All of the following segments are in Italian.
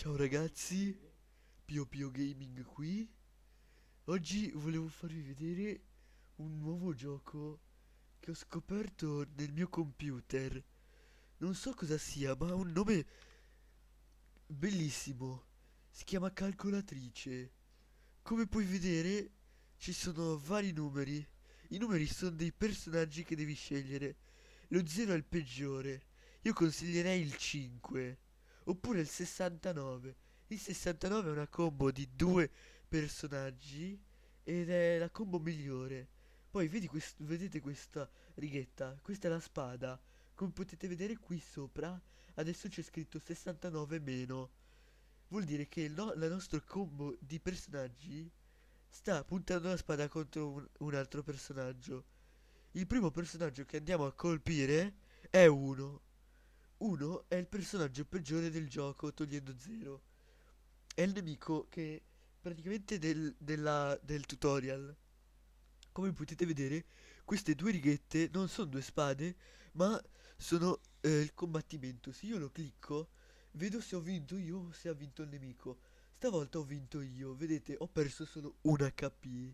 Ciao ragazzi, Pio Pio Gaming qui. Oggi volevo farvi vedere un nuovo gioco che ho scoperto nel mio computer. Non so cosa sia, ma ha un nome bellissimo. Si chiama calcolatrice. Come puoi vedere ci sono vari numeri. I numeri sono dei personaggi che devi scegliere. Lo 0 è il peggiore. Io consiglierei il 5 oppure il 69. Il 69 è una combo di due personaggi ed è la combo migliore. Poi quest vedete questa righetta, questa è la spada. Come potete vedere qui sopra, adesso c'è scritto 69 meno. Vuol dire che no la nostra combo di personaggi sta puntando la spada contro un, un altro personaggio. Il primo personaggio che andiamo a colpire è uno. Uno è il personaggio peggiore del gioco, togliendo zero. È il nemico che praticamente del, della, del tutorial. Come potete vedere, queste due righette non sono due spade, ma sono eh, il combattimento. Se io lo clicco, vedo se ho vinto io o se ha vinto il nemico. Stavolta ho vinto io, vedete, ho perso solo un HP.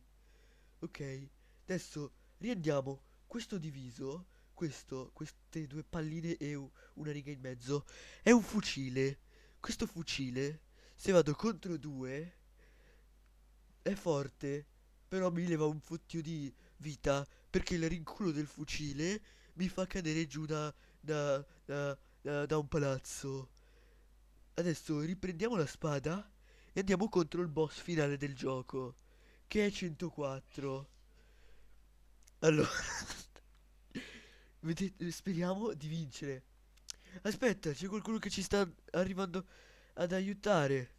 Ok, adesso riandiamo questo diviso questo, queste due palline e una riga in mezzo è un fucile. Questo fucile, se vado contro due, è forte, però mi leva un fottio di vita perché il rinculo del fucile mi fa cadere giù da, da, da, da un palazzo. Adesso riprendiamo la spada e andiamo contro il boss finale del gioco, che è 104. Allora... Eh, speriamo di vincere. Aspetta, c'è qualcuno che ci sta arrivando ad aiutare.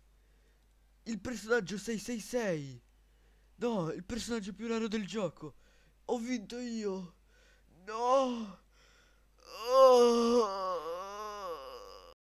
Il personaggio 666. No, il personaggio più raro del gioco. Ho vinto io. No.